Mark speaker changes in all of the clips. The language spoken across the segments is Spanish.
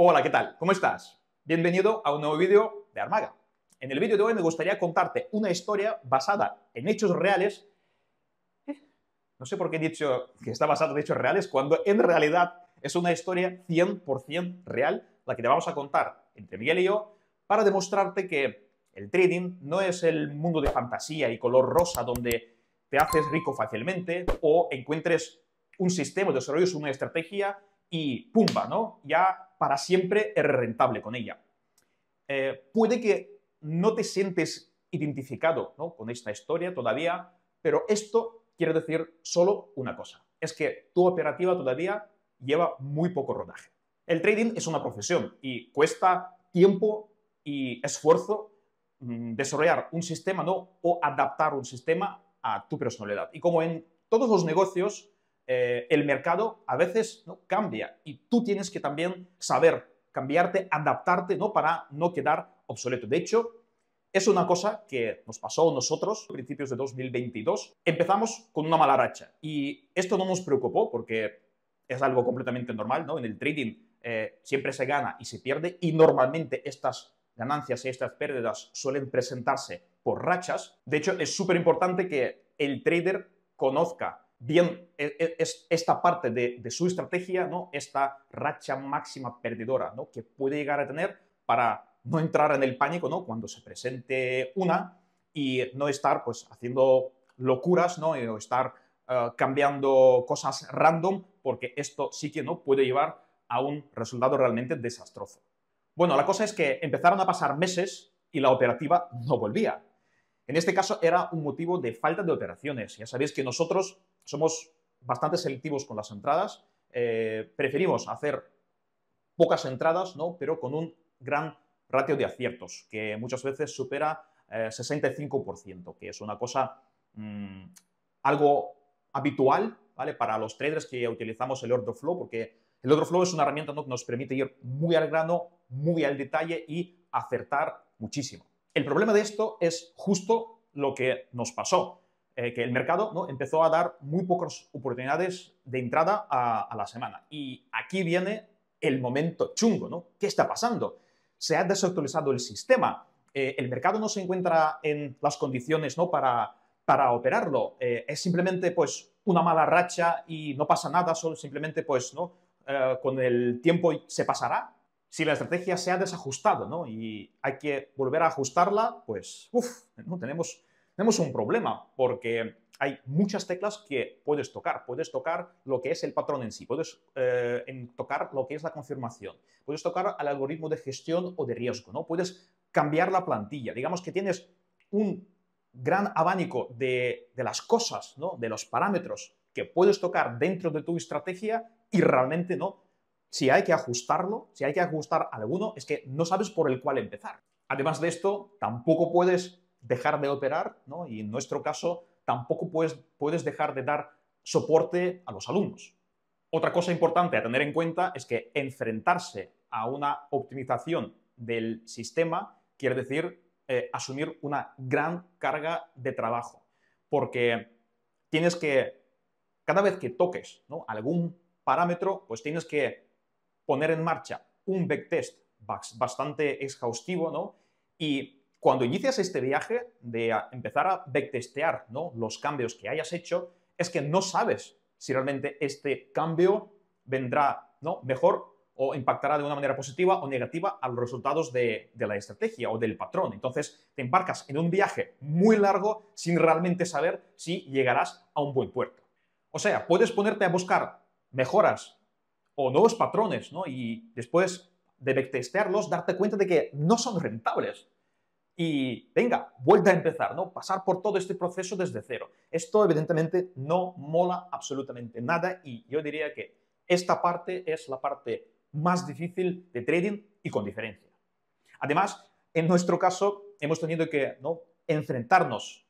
Speaker 1: Hola, ¿qué tal? ¿Cómo estás? Bienvenido a un nuevo vídeo de Armaga. En el vídeo de hoy me gustaría contarte una historia basada en hechos reales. No sé por qué he dicho que está basada en hechos reales, cuando en realidad es una historia 100% real, la que te vamos a contar entre Miguel y yo, para demostrarte que el trading no es el mundo de fantasía y color rosa donde te haces rico fácilmente o encuentres un sistema, desarrollas una estrategia y pumba, Ya para siempre es rentable con ella. Eh, puede que no te sientes identificado con esta historia todavía, pero esto quiere decir solo una cosa, es que tu operativa todavía lleva muy poco rodaje. El trading es una profesión y cuesta tiempo y esfuerzo mm, desarrollar un sistema o adaptar un sistema a tu personalidad. Y como en todos los negocios, eh, el mercado a veces ¿no? cambia y tú tienes que también saber cambiarte, adaptarte ¿no? para no quedar obsoleto. De hecho, es una cosa que nos pasó a nosotros a principios de 2022. Empezamos con una mala racha y esto no nos preocupó porque es algo completamente normal, ¿no? En el trading eh, siempre se gana y se pierde y normalmente estas ganancias y estas pérdidas suelen presentarse por rachas. De hecho, es súper importante que el trader conozca bien e, e, es, esta parte de, su estrategia, ¿no? esta racha máxima perdedora ¿no? que puede llegar a tener para no entrar en el pánico ¿no? cuando se presente una y no estar pues, haciendo locuras ¿no? o estar eh, cambiando cosas random, porque esto sí que no puede llevar a un resultado realmente desastroso. Bueno, la cosa es que empezaron a pasar meses y la operativa no volvía. En este caso era un motivo de falta de operaciones. Ya sabéis que nosotros somos bastante selectivos con las entradas. Eh, preferimos hacer pocas entradas, ¿no? pero con un gran ratio de aciertos, que muchas veces supera eh, 65%, que es una cosa mm, algo habitual ¿vale? para los traders que utilizamos el order flow, porque el order flow es una herramienta que nos permite ir muy al grano, muy al detalle y acertar muchísimo. El problema de esto es justo lo que nos pasó. Eh, que el mercado ¿no? empezó a dar muy pocas oportunidades de entrada a, la semana. Y aquí viene el momento chungo, ¿no? ¿Qué está pasando? Se ha desactualizado el sistema, eh, el mercado no se encuentra en las condiciones ¿no? para, operarlo, eh, es simplemente pues una mala racha y no pasa nada, solo simplemente pues ¿no? con el tiempo se pasará. Si la estrategia se ha desajustado ¿no? y hay que volver a ajustarla, pues uf, ¿no? tenemos tenemos un problema porque hay muchas teclas que puedes tocar. Puedes tocar lo que es el patrón en sí, puedes eh, tocar lo que es la confirmación, puedes tocar al algoritmo de gestión o de riesgo, ¿no? Puedes cambiar la plantilla. Digamos que tienes un gran abanico de, las cosas, De los parámetros que puedes tocar dentro de tu estrategia y realmente no. Si hay que ajustarlo, si hay que ajustar alguno, es que no sabes por el cual empezar. Además de esto, tampoco puedes dejar de operar, ¿no? y en nuestro caso tampoco puedes, puedes dejar de dar soporte a los alumnos. Otra cosa importante a tener en cuenta es que enfrentarse a una optimización del sistema quiere decir eh, asumir una gran carga de trabajo, porque tienes que, cada vez que toques algún parámetro, pues tienes que poner en marcha un backtest bastante exhaustivo ¿no? y cuando inicias este viaje de empezar a backtestear ¿no? los cambios que hayas hecho, es que no sabes si realmente este cambio vendrá ¿no? mejor o impactará de una manera positiva o negativa a los resultados de, de, la estrategia o del patrón. Entonces te embarcas en un viaje muy largo sin realmente saber si llegarás a un buen puerto. O sea, puedes ponerte a buscar mejoras o nuevos patrones ¿no? y después de backtestearlos, darte cuenta de que no son rentables y venga, vuelta a empezar, ¿no? Pasar por todo este proceso desde cero. Esto evidentemente no mola absolutamente nada y yo diría que esta parte es la parte más difícil de trading y con diferencia. Además, en nuestro caso hemos tenido que ¿no? enfrentarnos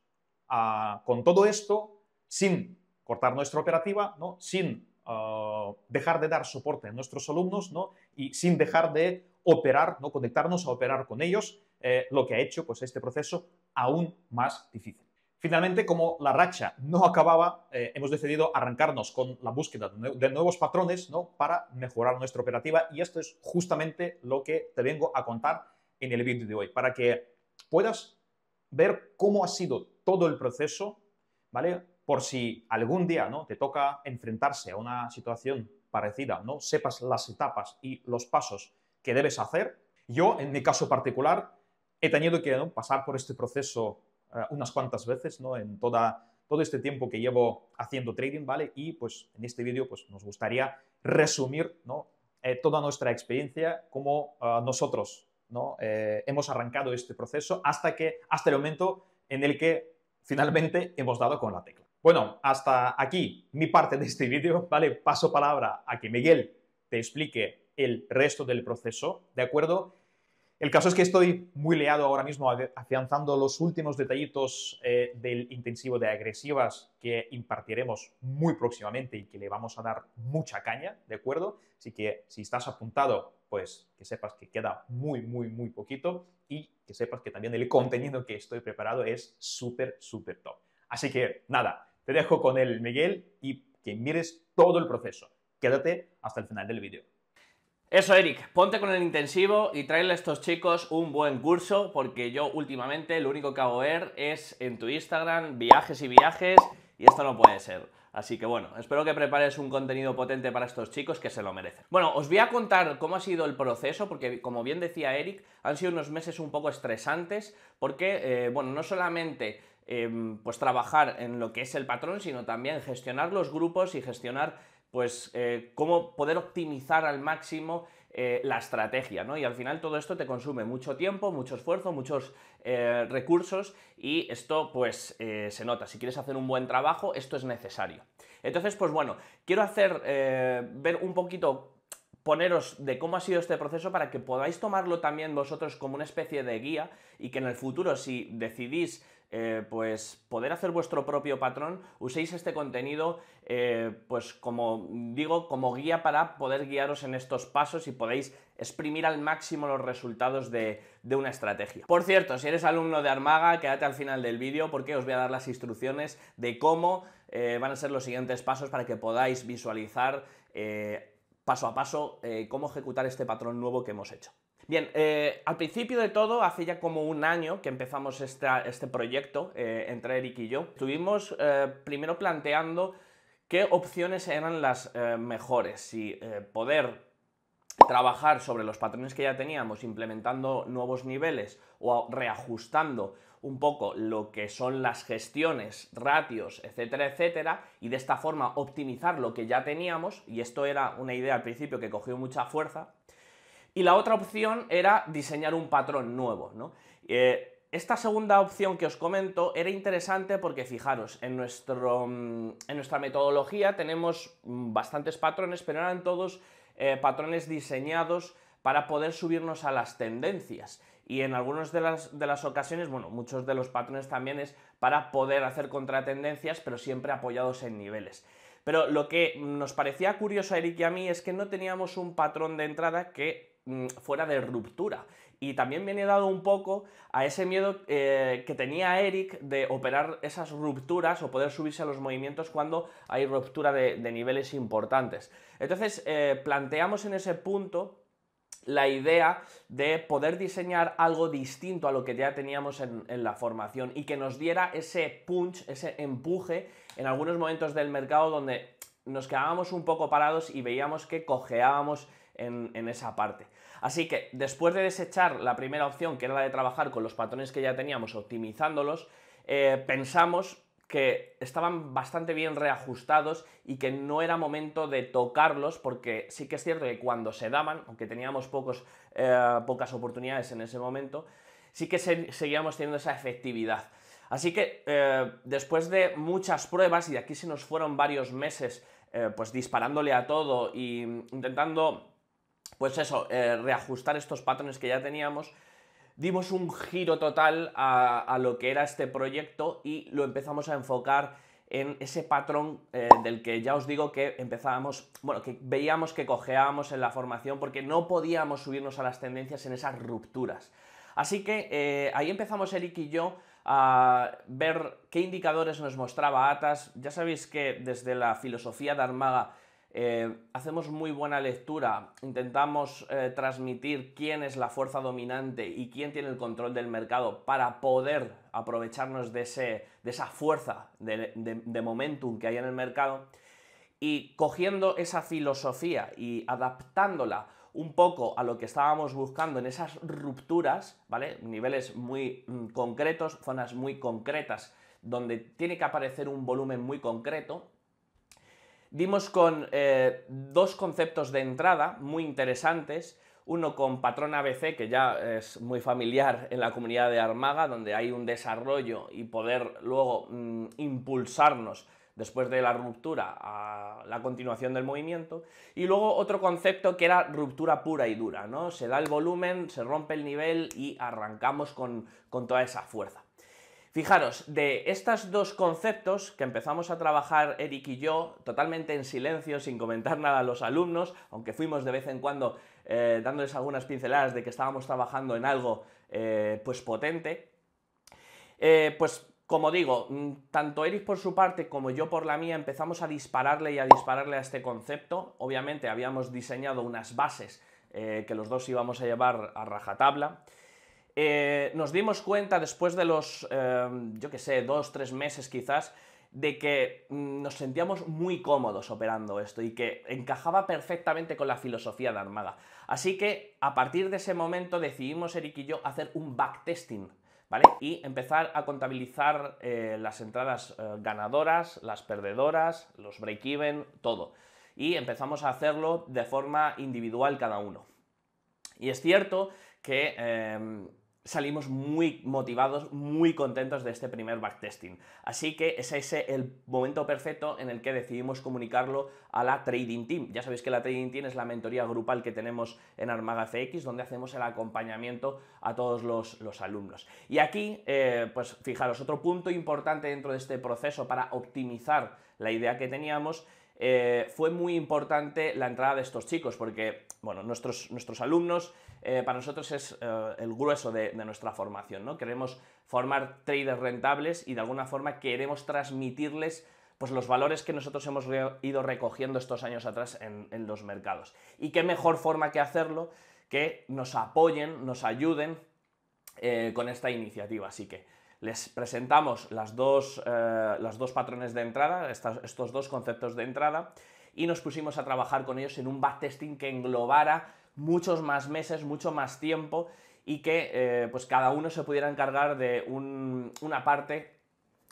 Speaker 1: ah, con todo esto sin cortar nuestra operativa, sin ah, dejar de dar soporte a nuestros alumnos y sin dejar de operar, no conectarnos a operar con ellos, eh, lo que ha hecho pues, este proceso aún más difícil. Finalmente, como la racha no acababa, eh, hemos decidido arrancarnos con la búsqueda de nuevos patrones ¿no? para mejorar nuestra operativa y esto es justamente lo que te vengo a contar en el vídeo de hoy, para que puedas ver cómo ha sido todo el proceso, ¿vale? Por si algún día ¿no? te toca enfrentarse a una situación parecida, ¿no? sepas las etapas y los pasos que debes hacer. Yo, en mi caso particular, he tenido que pasar por este proceso eh, unas cuantas veces ¿no? en toda, todo este tiempo que llevo haciendo trading, ¿vale? Y pues en este vídeo pues, nos gustaría resumir ¿no? Eh, toda nuestra experiencia, cómo eh, nosotros ¿no? hemos arrancado este proceso hasta, que, hasta el momento en el que finalmente hemos dado con la tecla. Bueno, hasta aquí mi parte de este vídeo, ¿vale? Paso palabra a que Miguel te explique el resto del proceso, ¿de acuerdo? El caso es que estoy muy leado ahora mismo afianzando los últimos detallitos eh, del intensivo de agresivas que impartiremos muy próximamente y que le vamos a dar mucha caña, ¿de acuerdo? Así que si estás apuntado, pues que sepas que queda muy, muy, muy poquito y que sepas que también el contenido que estoy preparado es súper, súper top. Así que nada, te dejo con el Miguel y
Speaker 2: que mires todo el proceso. Quédate hasta el final del vídeo. Eso, Eric, ponte con el intensivo y tráele a estos chicos un buen curso, porque yo últimamente lo único que hago ver es en tu Instagram viajes y viajes, y esto no puede ser. Así que bueno, espero que prepares un contenido potente para estos chicos que se lo merecen. Bueno, os voy a contar cómo ha sido el proceso, porque como bien decía Eric, han sido unos meses un poco estresantes, porque, eh, bueno, no solamente em, pues trabajar en lo que es el patrón, sino también gestionar los grupos y gestionar pues eh, cómo poder optimizar al máximo eh, la estrategia, ¿no? Y al final todo esto te consume mucho tiempo, mucho esfuerzo, muchos eh, recursos y esto pues se nota. Si quieres hacer un buen trabajo, esto es necesario. Entonces, pues bueno, quiero hacer ver un poquito poneros de cómo ha sido este proceso para que podáis tomarlo también vosotros como una especie de guía y que en el futuro si decidís eh, pues poder hacer vuestro propio patrón, uséis este contenido, eh, pues como digo, como guía para poder guiaros en estos pasos y podéis exprimir al máximo los resultados de, una estrategia. Por cierto, si eres alumno de Armaga, quédate al final del vídeo porque os voy a dar las instrucciones de cómo eh, van a ser los siguientes pasos para que podáis visualizar paso a paso cómo ejecutar este patrón nuevo que hemos hecho. Bien, eh, al principio de todo, hace ya como un año que empezamos este proyecto eh, entre Eric y yo, estuvimos eh, primero planteando qué opciones eran las mejores, si poder trabajar sobre los patrones que ya teníamos, implementando nuevos niveles o reajustando un poco lo que son las gestiones, ratios, etcétera, etcétera, y de esta forma optimizar lo que ya teníamos, y esto era una idea al principio que cogió mucha fuerza, y la otra opción era diseñar un patrón nuevo, eh, esta segunda opción que os comento era interesante porque fijaros, en, nuestro, mm, en nuestra metodología tenemos mm, bastantes patrones, pero eran todos eh, patrones diseñados para poder subirnos a las tendencias. Y en algunas de las, de las ocasiones, bueno, muchos de los patrones también es para poder hacer contratendencias, pero siempre apoyados en niveles. Pero lo que nos parecía curioso a Eric y a mí es que no teníamos un patrón de entrada que Mm, fuera de ruptura. Y también viene dado un poco a ese miedo eh, que tenía Eric de operar esas rupturas o poder subirse a los movimientos cuando hay ruptura de, niveles importantes. Entonces, eh, planteamos en ese punto la idea de poder diseñar algo distinto a lo que ya teníamos en, la formación y que nos diera ese punch, ese empuje en algunos momentos del mercado donde nos quedábamos un poco parados y veíamos que cojeábamos en esa parte. Así que después de desechar la primera opción, que era la de trabajar con los patrones que ya teníamos optimizándolos, eh, pensamos que estaban bastante bien reajustados y que no era momento de tocarlos porque sí que es cierto que cuando se daban, aunque teníamos pocos, eh, pocas oportunidades en ese momento, sí que seguíamos teniendo esa efectividad. Así que eh, después de muchas pruebas, y de aquí se nos fueron varios meses pues disparándole a todo e intentando pues eso, eh, reajustar estos patrones que ya teníamos, dimos un giro total a, lo que era este proyecto y lo empezamos a enfocar en ese patrón eh, del que ya os digo que empezábamos, bueno, que veíamos que cojeábamos en la formación porque no podíamos subirnos a las tendencias en esas rupturas. Así que eh, ahí empezamos Eric y yo a ver qué indicadores nos mostraba Atas. Ya sabéis que desde la filosofía de Armaga eh, hacemos muy buena lectura, intentamos eh, transmitir quién es la fuerza dominante y quién tiene el control del mercado para poder aprovecharnos de, ese, de esa fuerza de, de momentum que hay en el mercado. Y cogiendo esa filosofía y adaptándola un poco a lo que estábamos buscando en esas rupturas, ¿vale? Niveles muy mm, concretos, zonas muy concretas, donde tiene que aparecer un volumen muy concreto, dimos con eh, dos conceptos de entrada muy interesantes. Uno con patrón ABC, que ya es muy familiar en la comunidad de Armaga, donde hay un desarrollo y poder luego mm, impulsarnos después de la ruptura a la continuación del movimiento. Y luego otro concepto que era ruptura pura y dura, ¿no? Se da el volumen, se rompe el nivel y arrancamos con toda esa fuerza. Fijaros, de estos dos conceptos que empezamos a trabajar Eric y yo, totalmente en silencio, sin comentar nada a los alumnos, aunque fuimos de vez en cuando eh, dándoles algunas pinceladas de que estábamos trabajando en algo eh, pues potente, eh, pues como digo, mm, tanto Eric por su parte como yo por la mía empezamos a dispararle y a dispararle a este concepto. Obviamente habíamos diseñado unas bases que los dos íbamos a llevar a rajatabla. Eh, nos dimos cuenta después de los, eh, yo qué sé, dos, tres meses quizás, de que mm, nos sentíamos muy cómodos operando esto y que encajaba perfectamente con la filosofía de Armada. Así que a partir de ese momento decidimos Eric y yo hacer un backtesting. ¿Vale? Y empezar a contabilizar eh, las entradas ganadoras, las perdedoras, los break-even, todo. Y empezamos a hacerlo de forma individual cada uno. Y es cierto que em, salimos muy motivados, muy contentos de este primer backtesting. Así que ese es el momento perfecto en el que decidimos comunicarlo a la Trading Team. Ya sabéis que la Trading Team es la mentoría grupal que tenemos en Armaga CX, donde hacemos el acompañamiento a todos los, alumnos. Y aquí, eh, pues fijaros, otro punto importante dentro de este proceso para optimizar la idea que teníamos eh, fue muy importante la entrada de estos chicos, porque, bueno, nuestros, alumnos eh, para nosotros es eh, el grueso de, nuestra formación, ¿no? Queremos formar traders rentables y de alguna forma queremos transmitirles pues los valores que nosotros hemos ido recogiendo estos años atrás en, los mercados. Y qué mejor forma que hacerlo que nos apoyen, nos ayuden con esta iniciativa. Así que les presentamos las dos, eh, los dos patrones de entrada, estos dos conceptos de entrada, y nos pusimos a trabajar con ellos en un backtesting que englobara muchos más meses, mucho más tiempo, y que eh, pues cada uno se pudiera encargar de una parte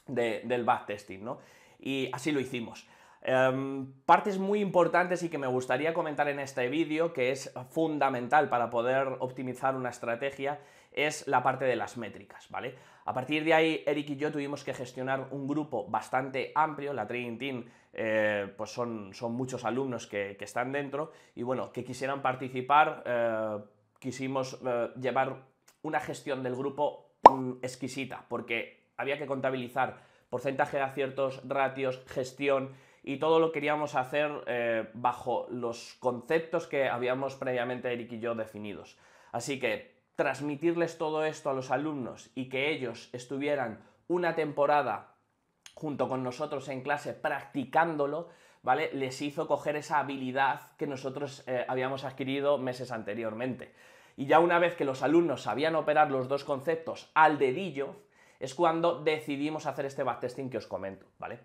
Speaker 2: del backtesting, ¿no? Y así lo hicimos. Em, partes muy importantes y que me gustaría comentar en este vídeo, que es fundamental para poder optimizar una estrategia, es la parte de las métricas, ¿vale? A partir de ahí, Eric y yo tuvimos que gestionar un grupo bastante amplio, la Training Team, eh, pues son, son, muchos alumnos que, están dentro y bueno, que quisieran participar, eh, quisimos eh, llevar una gestión del grupo mm, exquisita, porque había que contabilizar porcentaje de aciertos, ratios, gestión, y todo lo queríamos hacer bajo los conceptos que habíamos previamente Eric y yo definidos. Así que transmitirles todo esto a los alumnos y que ellos estuvieran una temporada junto con nosotros en clase practicándolo, ¿vale? Les hizo coger esa habilidad que nosotros eh, habíamos adquirido meses anteriormente. Y ya una vez que los alumnos sabían operar los dos conceptos al dedillo, es cuando decidimos hacer este backtesting que os comento, ¿vale?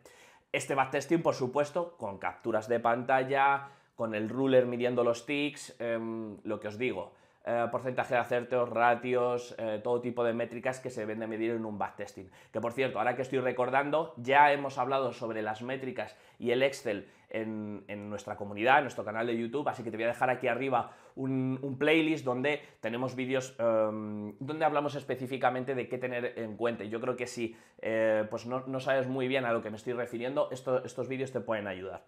Speaker 2: Este backtesting, por supuesto, con capturas de pantalla, con el ruler midiendo los ticks, em, lo que os digo, eh, porcentaje de acertos, ratios, eh, todo tipo de métricas que se deben de medir en un backtesting. Que por cierto, ahora que estoy recordando, ya hemos hablado sobre las métricas y el Excel en, nuestra comunidad, en nuestro canal de YouTube, así que te voy a dejar aquí arriba un, playlist donde tenemos vídeos em, donde hablamos específicamente de qué tener en cuenta. Yo creo que si eh, pues no, sabes muy bien a lo que me estoy refiriendo, estos vídeos te pueden ayudar.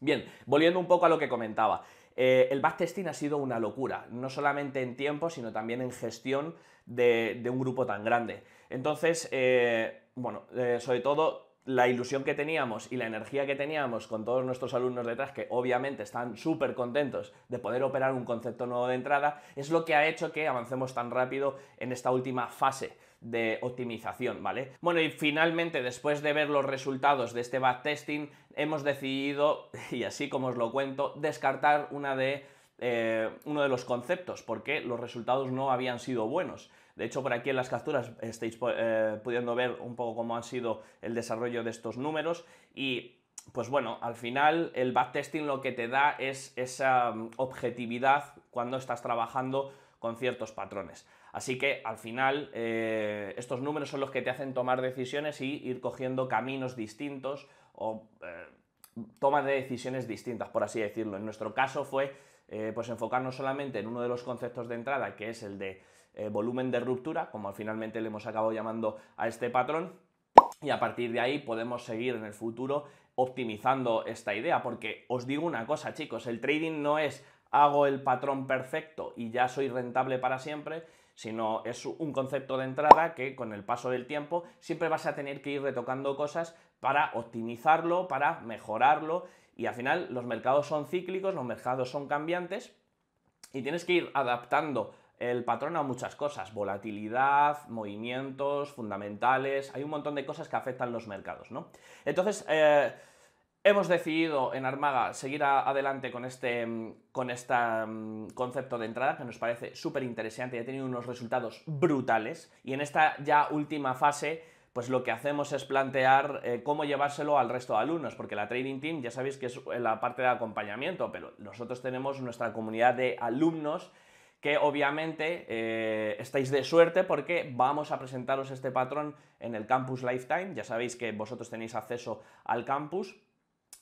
Speaker 2: Bien, volviendo un poco a lo que comentaba. Eh, el backtesting ha sido una locura, no solamente en tiempo, sino también en gestión de, un grupo tan grande. Entonces, eh, bueno, eh, sobre todo la ilusión que teníamos y la energía que teníamos con todos nuestros alumnos detrás, que obviamente están súper contentos de poder operar un concepto nuevo de entrada, es lo que ha hecho que avancemos tan rápido en esta última fase de optimización, ¿vale? Bueno, y finalmente, después de ver los resultados de este backtesting, hemos decidido, y así como os lo cuento, descartar una de, eh, uno de los conceptos, porque los resultados no habían sido buenos. De hecho, por aquí en las capturas estáis eh, pudiendo ver un poco cómo han sido el desarrollo de estos números y pues bueno, al final el backtesting lo que te da es esa mm, objetividad cuando estás trabajando con ciertos patrones. Así que al final eh, estos números son los que te hacen tomar decisiones y ir cogiendo caminos distintos o eh, toma de decisiones distintas, por así decirlo. En nuestro caso fue eh, pues enfocarnos solamente en uno de los conceptos de entrada, que es el de volumen de ruptura, como finalmente le hemos acabado llamando a este patrón. Y a partir de ahí podemos seguir en el futuro optimizando esta idea, porque os digo una cosa chicos, el trading no es hago el patrón perfecto y ya soy rentable para siempre, sino es un concepto de entrada que con el paso del tiempo siempre vas a tener que ir retocando cosas para optimizarlo, para mejorarlo y al final los mercados son cíclicos, los mercados son cambiantes y tienes que ir adaptando el patrón a muchas cosas, volatilidad, movimientos fundamentales, hay un montón de cosas que afectan los mercados, ¿no? Entonces, eh, Hemos decidido en Armaga seguir adelante con este, mm, con mm, concepto de entrada que nos parece súper interesante y ha tenido unos resultados brutales. Y en esta ya última fase, pues lo que hacemos es plantear eh, cómo llevárselo al resto de alumnos, porque la Trading Team ya sabéis que es eh, la parte de acompañamiento, pero nosotros tenemos nuestra comunidad de alumnos que obviamente eh, estáis de suerte porque vamos a presentaros este patrón en el Campus Lifetime. Ya sabéis que vosotros tenéis acceso al campus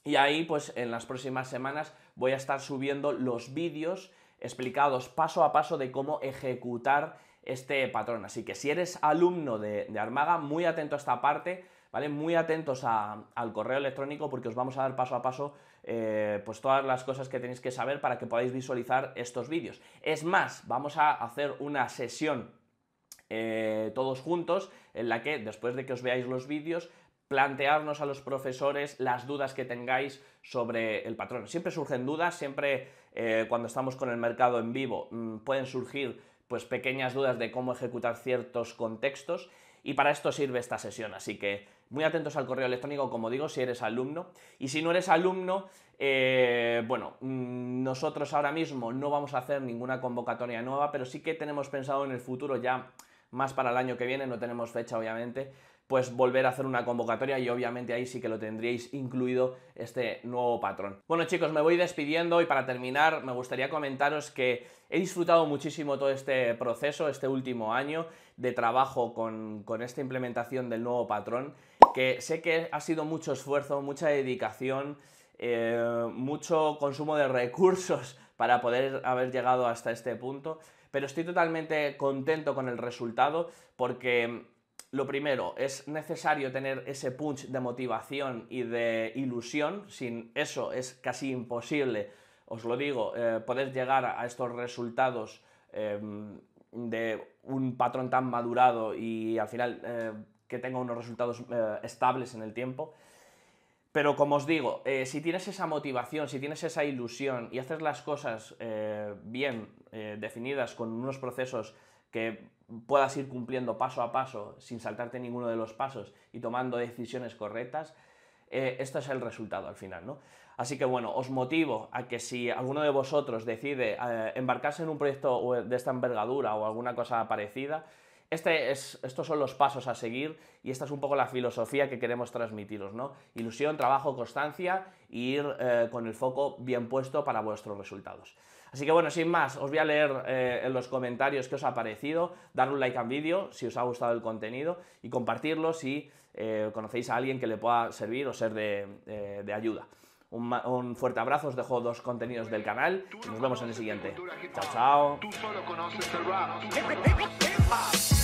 Speaker 2: y ahí, pues en las próximas semanas voy a estar subiendo los vídeos explicados paso a paso de cómo ejecutar este patrón. Así que si eres alumno de, Armaga, muy atento a esta parte, ¿vale? Muy atentos al correo electrónico porque os vamos a dar paso a paso eh, pues todas las cosas que tenéis que saber para que podáis visualizar estos vídeos. Es más, vamos a hacer una sesión eh, todos juntos en la que después de que os veáis los vídeos plantearnos a los profesores las dudas que tengáis sobre el patrón. Siempre surgen dudas, siempre eh, cuando estamos con el mercado en vivo mm, pueden surgir pues pequeñas dudas de cómo ejecutar ciertos contextos y para esto sirve esta sesión, así que muy atentos al correo electrónico, como digo, si eres alumno. Y si no eres alumno, eh, bueno, mm, nosotros ahora mismo no vamos a hacer ninguna convocatoria nueva, pero sí que tenemos pensado en el futuro ya, más para el año que viene, no tenemos fecha obviamente, pues volver a hacer una convocatoria y obviamente ahí sí que lo tendríais incluido este nuevo patrón. Bueno chicos, me voy despidiendo y para terminar me gustaría comentaros que he disfrutado muchísimo todo este proceso, este último año de trabajo con, con esta implementación del nuevo patrón, que sé que ha sido mucho esfuerzo, mucha dedicación, eh, mucho consumo de recursos para poder haber llegado hasta este punto, pero estoy totalmente contento con el resultado porque lo primero, es necesario tener ese punch de motivación y de ilusión, sin eso es casi imposible, os lo digo, eh, poder llegar a estos resultados em, de un patrón tan madurado y al final eh, que tenga unos resultados eh, estables en el tiempo. Pero como os digo, si tienes esa motivación, si tienes esa ilusión y haces las cosas bien definidas con unos procesos que puedas ir cumpliendo paso a paso sin saltarte ninguno de los pasos y tomando decisiones correctas, eh, esto es el resultado al final, ¿no? Así que bueno, os motivo a que si alguno de vosotros decide eh, embarcarse en un proyecto de esta envergadura o alguna cosa parecida, estos son los pasos a seguir y esta es un poco la filosofía que queremos transmitiros, ¿no? Ilusión, trabajo, constancia e ir con el foco bien puesto para vuestros resultados. Así que bueno, sin más, os voy a leer en los comentarios qué os ha parecido, dar un like al vídeo si os ha gustado el contenido y compartirlo si conocéis a alguien que le pueda servir o ser de, ayuda. Un, un, fuerte abrazo, os dejo dos contenidos del canal y nos vemos en el siguiente. Chao,
Speaker 1: chao.